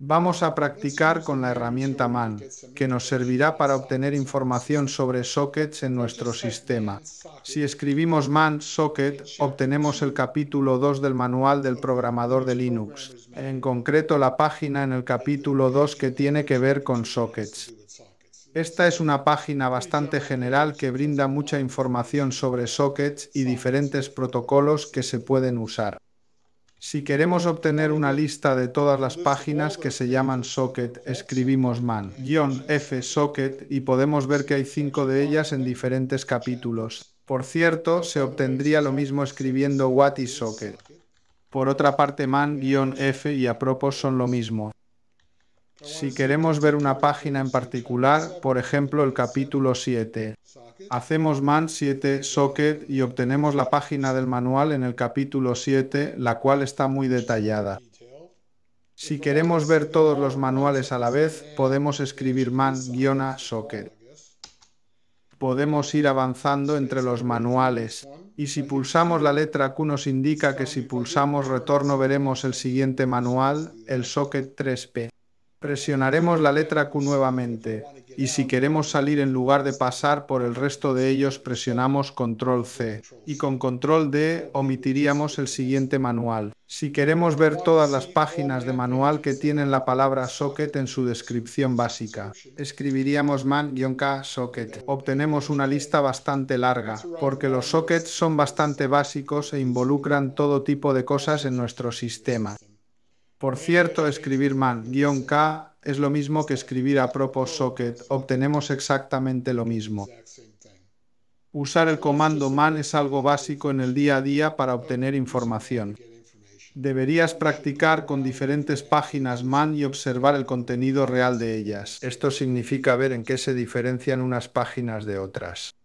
Vamos a practicar con la herramienta MAN, que nos servirá para obtener información sobre sockets en nuestro sistema. Si escribimos MAN socket, obtenemos el capítulo 2 del manual del programador de Linux, en concreto la página en el capítulo 2 que tiene que ver con sockets. Esta es una página bastante general que brinda mucha información sobre sockets y diferentes protocolos que se pueden usar. Si queremos obtener una lista de todas las páginas que se llaman socket, escribimos man, guión F socket y podemos ver que hay cinco de ellas en diferentes capítulos. Por cierto, se obtendría lo mismo escribiendo what is socket. Por otra parte, man, F y apropos son lo mismo. Si queremos ver una página en particular, por ejemplo el capítulo 7, hacemos man 7 socket y obtenemos la página del manual en el capítulo 7, la cual está muy detallada. Si queremos ver todos los manuales a la vez, podemos escribir man-socket. Podemos ir avanzando entre los manuales. Y si pulsamos la letra Q nos indica que si pulsamos retorno veremos el siguiente manual, el socket 3P. Presionaremos la letra Q nuevamente y si queremos salir en lugar de pasar por el resto de ellos presionamos control C y con control D omitiríamos el siguiente manual. Si queremos ver todas las páginas de manual que tienen la palabra socket en su descripción básica, escribiríamos man-k socket. Obtenemos una lista bastante larga, porque los sockets son bastante básicos e involucran todo tipo de cosas en nuestro sistema. Por cierto, escribir man, K, es lo mismo que escribir a propos socket. Obtenemos exactamente lo mismo. Usar el comando man es algo básico en el día a día para obtener información. Deberías practicar con diferentes páginas man y observar el contenido real de ellas. Esto significa ver en qué se diferencian unas páginas de otras.